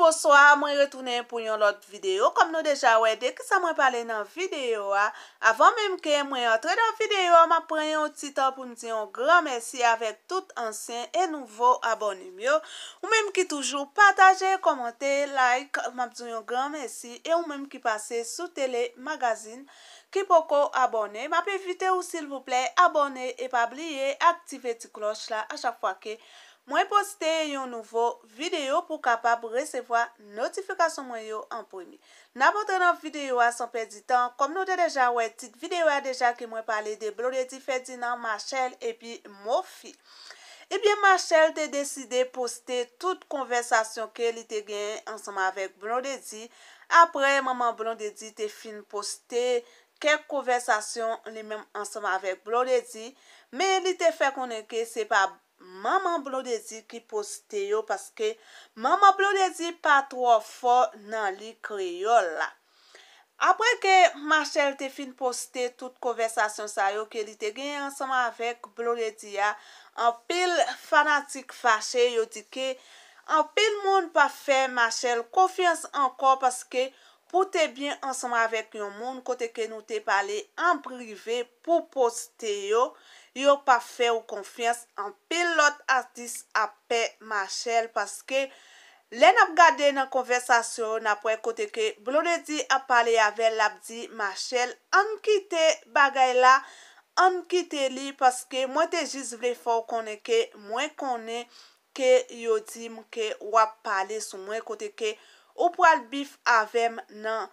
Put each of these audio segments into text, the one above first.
Bonsoir mwen retounen pou yon lot videyo Kom nou deja wey dek sa mwen pale nan videyo a Avan menm ke mwen atre dan videyo Ma prenen yon titan pou mwen diyon Gran mersi avek tout ansyen E nouvo abonim yo Ou menm ki toujou pataje Komante, like, mwen diyon gran mersi E ou menm ki pase sou tele Magazin ki poko abone Ma pe vite ou sil pouple Abone e pa bliye Aktive ti klos la a chak fwa ke Mwen poste yon nouvo video pou kapap resevo a notifikasyon mwen yo an pwemi. N apotre nan video a son pedi tan, kom nou de deja ou e tit video a deja ki mwen pale de Blondedit Ferdinand, Machel epi Mofi. Ebyen Machel de deside poste tout konversasyon ke li te gen ansama vek Blondedit. Apre maman Blondedit te fin poste ke konversasyon li men ansama vek Blondedit. Men li te fe konenke se pa Blondedit. maman Blonedi ki poste yo paske maman Blonedi pa tro fo nan li kriyol la. Apre ke Machel te fin poste tout konversasyon sa yo ke li te gen ansama avek Blonedi ya an pil fanatik fache yo di ke an pil moun pa fe Machel kofiyans anko paske pou te bin ansama avek yon moun kote ke nou te pale en prive pou poste yo yo pa fe ou konfians an pil lot atis apè Machel paske le nap gade nan konversasyon napwe kote ke blore di ap pale yave lap di Machel an kite bagay la, an kite li paske mwen te jis vle fò konne ke mwen konne ke yo di mke wap pale sou mwen kote ke ou pwal bif avem nan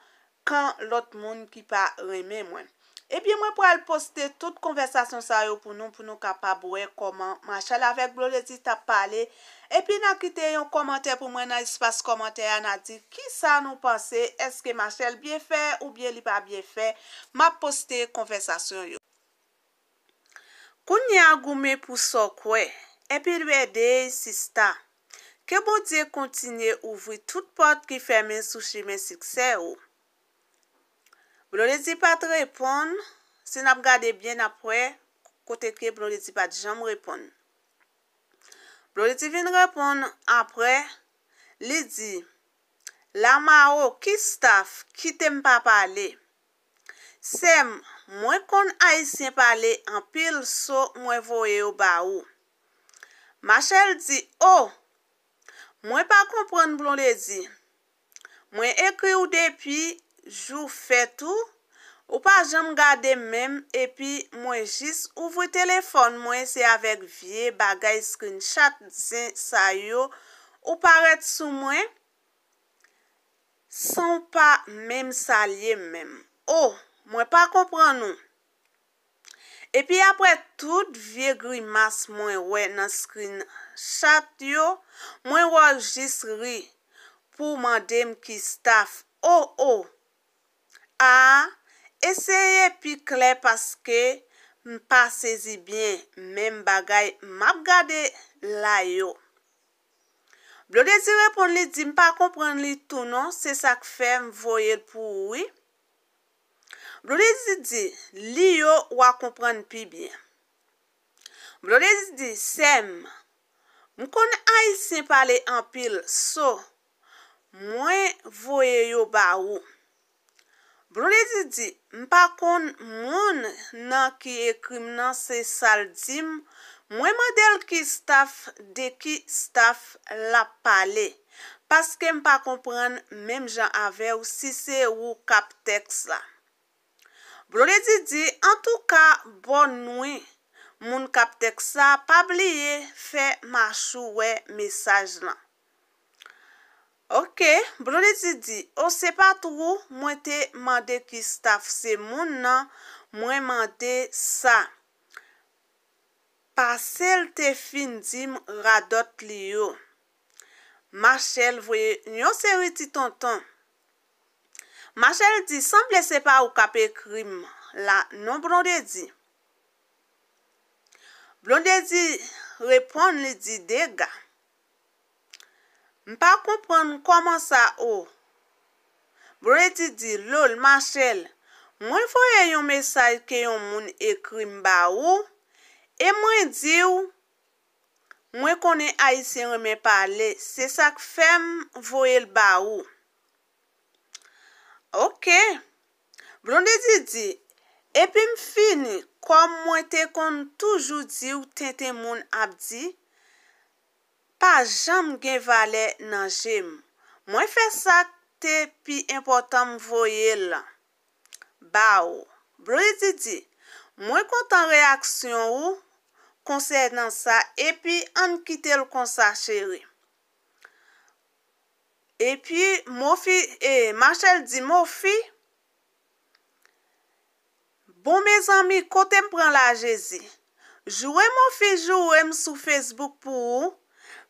kan lot moun ki pa reme mwen Epi mwen pou el poste tout konversasyon sa yo pou nou, pou nou kapabouen koman. Machel avek blou lezit ap pale, epi nan kite yon komante pou mwen nan espas komante ya nan di, ki sa nou pense, eske Machel bie fe ou bie li pa bie fe, ma poste konversasyon yo. Kouni an goume pou sokwe, epi lwede sista, ke bodje kontine ouvwi tout pot ki fe men souche men sikse yo. Blonlezi pat repon, se nap gade byen apre, koteke Blonlezi pat jom repon. Blonlezi vin repon apre, li di, La ma o, ki staf, ki tem pa pale. Sem, mwen kon a y si pale an pil so mwen voye ou ba ou. Machel di, o, mwen pa kompren Blonlezi. Mwen ekri ou depi, Jou fè tou, ou pa jèm gade mèm, e pi mwen jis ouvri telefon mwen se avek vie bagay screenshot sa yo, ou paret sou mwen, son pa mèm salye mèm. Ou, oh, mwen pa kompran nou. E pi apre tout vie gri mas mwen wè nan screenshot yo, mwen wò jis ri pou mandem ki staf ou oh, ou. Oh, A, eseye pi kle paske m pa sezi byen men bagay map gade la yo. Blo de zi repon li di m pa kompren li tou non se sak fe m voyel pou ouy. Blo de zi di, li yo wak kompren pi byen. Blo de zi di, sem, m kon a yi se pale an pil so mwen voye yo ba ouy. Brole di di, mpa kon moun nan ki ekrim nan se saldim, mwen madel ki staf de ki staf la pale. Paske mpa kompren menm jan avew si se ou kap teks la. Brole di di, an tou ka bon noui moun kap teks la pa bliye fe ma chouwe mesaj lan. Ok, blonde di di, o se pa trou mwen te mande kistaf se moun nan mwen mande sa. Pa sel te fin di m radot li yo. Machel vwe, nyo se witi ton ton. Machel di, sanble se pa ou kape krim la, non blonde di. Blonde di, repon li di dega. Mpa kompren koman sa ou? Bwè di di, lol, Machel, mwen voye yon mesaj ke yon moun ekrim ba ou, e mwen di ou, mwen konen a yi sen reme pale, se sak fem voye l ba ou. Ok, blonde di di, epim fini, kwa mwen te kon toujou di ou tente moun ap di, Pa jam gen vale nan jem. Mwen fe sak te pi importan m voye la. Ba ou. Bredi di. Mwen kontan reaksyon ou. Konser nan sa. E pi an kitel konsa cheri. E pi Mofi e. Machel di Mofi. Bon me zami kote m pran la jezi. Jouwe Mofi jouwe m sou Facebook pou ou.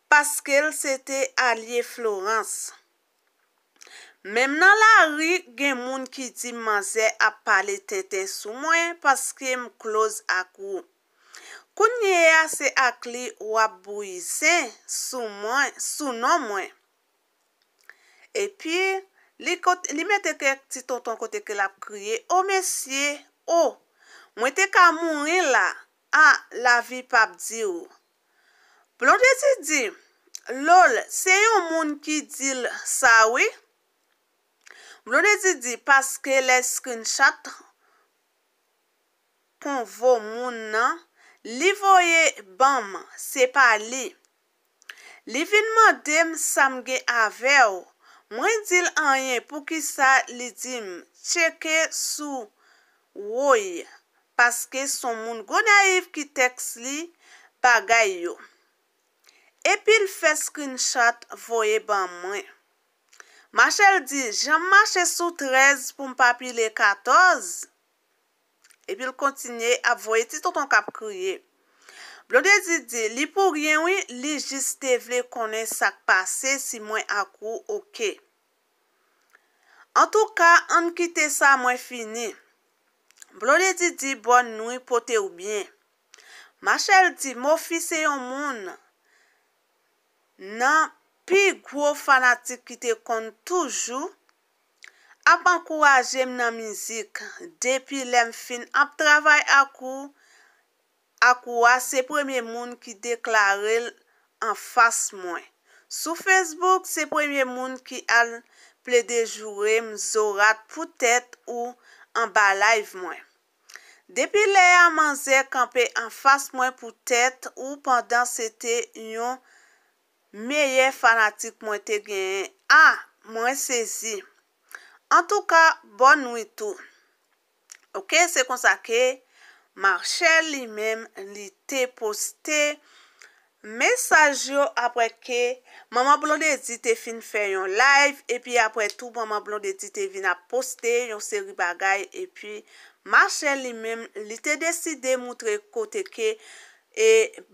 paske l se te alie Florence. Mem nan la ri, gen moun ki di manze ap pale tete sou mwen, paske m kloz ak ou. Kounye a se ak li wap bouyzen sou mwen, sou non mwen. E pi, li mette ke titoton kote ke la kriye, O mesye, o, mwete ka mouni la, a la vi pap di ou. Blon rezi di, lol, se yon moun ki dil sa we? Blon rezi di, paske lesk en chat konvo moun nan, li voye bam se pa li. Li vinman dem samge avew, mwen dil anye pou ki sa li dim cheke sou woye. Paske son moun gona if ki teks li bagay yo. Epil fè screenshot voye ban mwen. Machele di, jen mache sou trez pou mpa pi le katoz. Epil kontinye ap voye ti ton ton kap kriye. Blode di di, li pou gyen wè, wi, li jiste vle konen sak pase si mwen akou oke. An tou ka, an kite sa mwen fini. Blode di di, bon noui pote ou bien. Machele di, mou fise yon moun. Nan pi gwo fanatik ki te kon toujou, ap ankouraje m nan mizik. Depi lem fin ap travay akou, akouwa se premi moun ki deklaril an fas mwen. Sou Facebook se premi moun ki al ple de jure m zorat pou tèt ou an balayv mwen. Depi le a man zek an pe an fas mwen pou tèt ou pandan se te yon... Meye fanatik mwen te genye. A, mwen sezi. An tou ka, bon nou itou. Ok, se konsa ke, Marcel li men li te poste, mesaj yo apre ke, maman blon de di te fin fe yon live, epi apre tou maman blon de di te vina poste yon seri bagay, epi Marcel li men li te deside moutre kote ke, e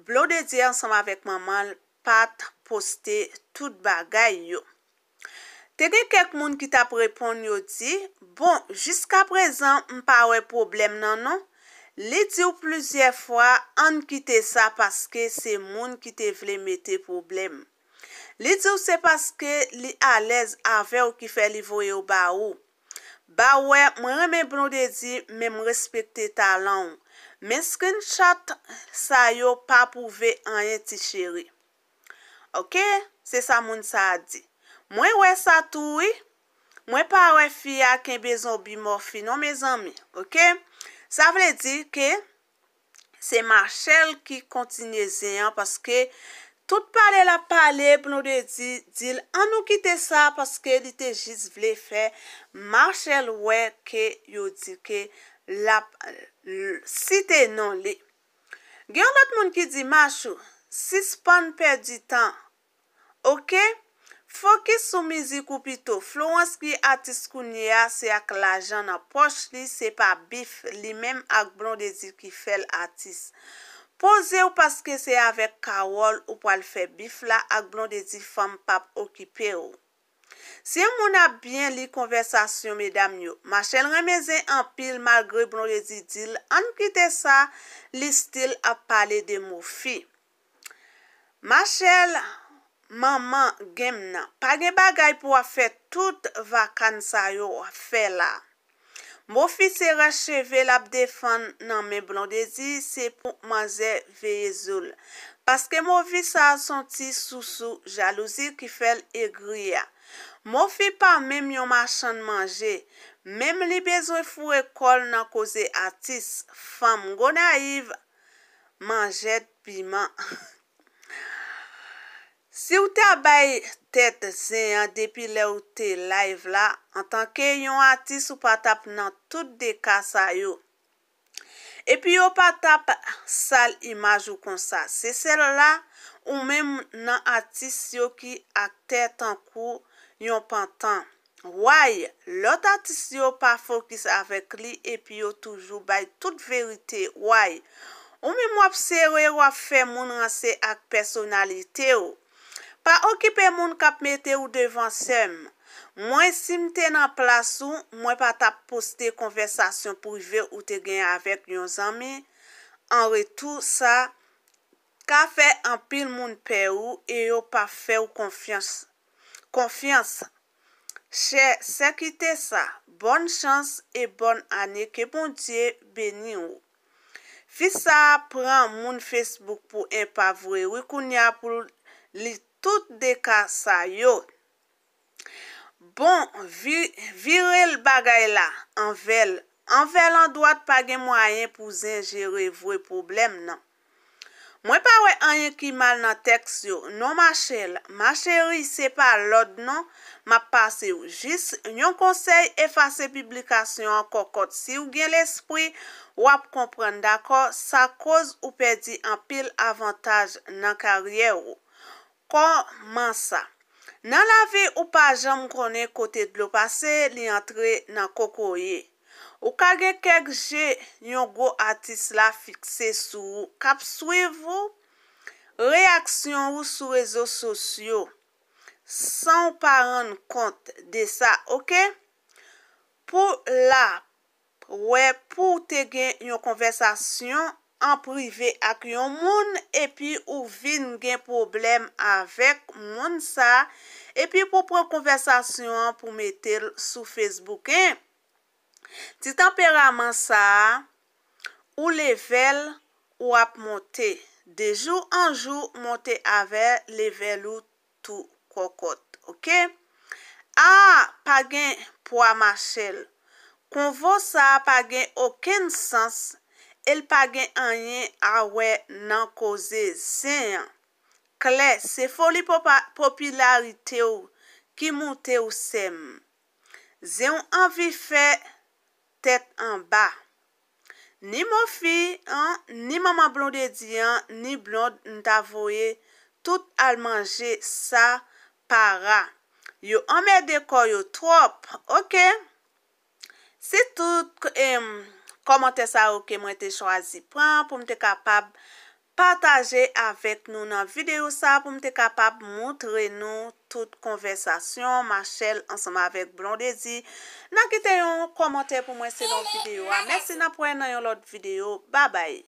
blon de di ansanm avek maman patre, poste tout bagay yo te gen kek moun ki tap repon yo di bon, jiska prezan m pa we problem nanon li di ou plizye fwa an kite sa paske se moun ki te vle mette problem li di ou se paske li alez ave ou ki fe li vo yo ba ou ba ou we m reme blon de di me m respekte ta lang men screenshot sa yo pa pouve an ye ti cheri Ok, se sa moun sa a di. Mwen wè sa toui, mwen pa wè fi a ken bezon bi mor fi, non mè zanmi. Ok, sa vle di ke se Machel ki kontinye ziyan, paske tout pale la pale pou nou re di, di an nou kite sa paske li te jis vle fe Machel wè ke yo di ke la site non li. Gyan lot moun ki di Machel, si span perdi tan, Ok, fokis e sou mizi kou pito. Flouans ki atis kou niya se ak la jan apos li se pa bif li men ak blon de zi ki fel atis. Poze ou paske se avek kawol ou pal fe bif la ak blon de zi fam pap okipe ou. Se moun ap bien li konversasyon, medam yo. Machel remeze an pil magre blon de zi dil an kite sa li stil ap pale de mou fi. Machel! Manman gem nan. Pange bagay pou wafet tout wakansay yo wafela. Mofi se racheve lap defan nan me blondesi se pou manje veye zoul. Paske mofi sa asanti sou sou jalouzi ki fel e griya. Mofi pa mem yon machan manje. Mem li bezwe fwe kol nan koze atis. Fam go naiv manje pima. Si ou te abay tet zeyan depi le ou te laiv la, an tanke yon atis ou pa tap nan tout de kasa yo, epi yo pa tap sal imaj ou konsa, se sel la ou mem nan atis yo ki ak tet an kou yon pantan. Woy, lot atis yo pa fokus avek li epi yo toujou bay tout verite, woy. Ou mem wap sewe wap fe moun an se ak personalite yo, Pa okipe moun kap mette ou devan sem. Mwen simte nan plas ou, mwen pa ta poste konversasyon pou ve ou te genye avek yon zami. Anwe tou sa, ka fe anpil moun per ou, e yo pa fe ou konfians. Konfians. Che, sekite sa, bon chans e bon ane ke bon diye beni ou. Fisa pran moun Facebook pou empavwe, wikoun ya pou lit. tout de ka sa yo. Bon, viril bagay la, anvel, anvel an doat page mwayen pou zin jere vwe problem nan. Mwen pare anyen ki mal nan teksyo, non ma chel, ma cheri se pa lod nan, ma pase ou jis, nyon konsey efase publikasyon an kokot si ou gen l'espri, wap kompren dako sa koz ou pedi an pil avantaj nan karyero. Pon man sa, nan la ve ou pa jan mkone kote dlo pase, li antre nan koko ye. Ou kage kek je yon go atis la fikse sou, kapswe vou? Reaksyon ou sou rezo sosyo, san ou pa ran kont de sa, ok? Po la, we pou te gen yon konversasyon, an prive ak yon moun, epi ou vin gen problem avek moun sa, epi pou pran konversasyon pou metel sou Facebooken, eh? ti temperaman sa, ou level, ou ap monte, de jou an jou, monte ave, level ou tou kokot, ok? A, pa gen pou amache, konvo sa, pa gen oken sans, El pa gen anyen a we nan koze zeyan. Kle, se foli popopopilarite ou ki moun te ou sem. Zeyon anvi fe tet an ba. Ni mou fi, ni maman blon de diyan, ni blon da voye, tout al manje sa para. Yo anme dekoy yo trop, okey? Se tout kou em... komante sa ou ke mwen te chwazi pran pou mte kapab pataje avèk nou nan videyo sa pou mte kapab moutre nou tout konversasyon. Machel ansama avèk Blondezi nan kite yon komante pou mwen se don videyo an. Ah, Mersi nan pou en nan yon lot videyo. Babay!